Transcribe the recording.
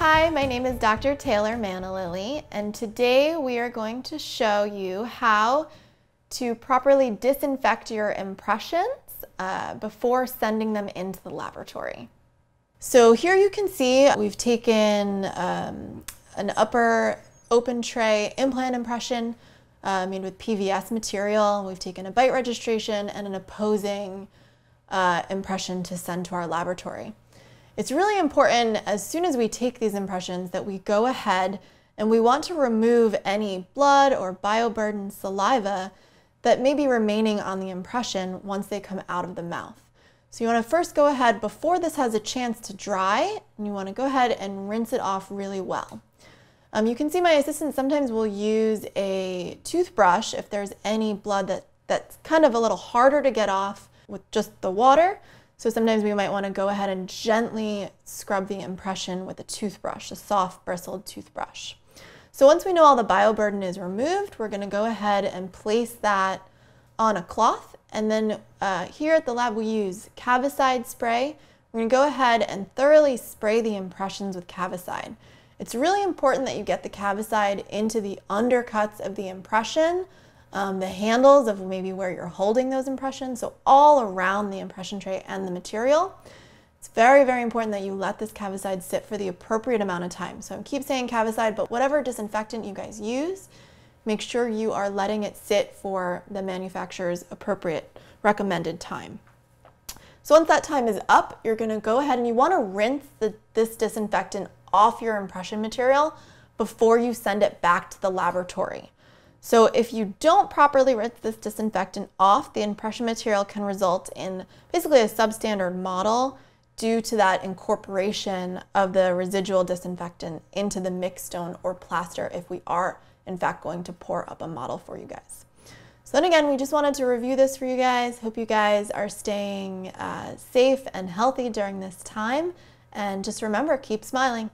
Hi, my name is Dr. Taylor Manalili, and today we are going to show you how to properly disinfect your impressions uh, before sending them into the laboratory. So here you can see we've taken um, an upper open tray implant impression uh, made with PVS material. We've taken a bite registration and an opposing uh, impression to send to our laboratory. It's really important as soon as we take these impressions that we go ahead and we want to remove any blood or bioburden saliva that may be remaining on the impression once they come out of the mouth. So you want to first go ahead before this has a chance to dry and you want to go ahead and rinse it off really well. Um, you can see my assistant sometimes will use a toothbrush if there's any blood that, that's kind of a little harder to get off with just the water. So sometimes we might want to go ahead and gently scrub the impression with a toothbrush, a soft bristled toothbrush. So once we know all the bioburden is removed, we're going to go ahead and place that on a cloth. And then uh, here at the lab, we use cavicide spray. We're going to go ahead and thoroughly spray the impressions with cavicide. It's really important that you get the cavicide into the undercuts of the impression um, the handles of maybe where you're holding those impressions, so all around the impression tray and the material. It's very, very important that you let this cavicide sit for the appropriate amount of time. So I keep saying cavicide, but whatever disinfectant you guys use, make sure you are letting it sit for the manufacturer's appropriate recommended time. So once that time is up, you're gonna go ahead and you wanna rinse the, this disinfectant off your impression material before you send it back to the laboratory. So if you don't properly rinse this disinfectant off, the impression material can result in basically a substandard model due to that incorporation of the residual disinfectant into the mix stone or plaster if we are in fact going to pour up a model for you guys. So then again, we just wanted to review this for you guys. Hope you guys are staying uh, safe and healthy during this time. And just remember, keep smiling.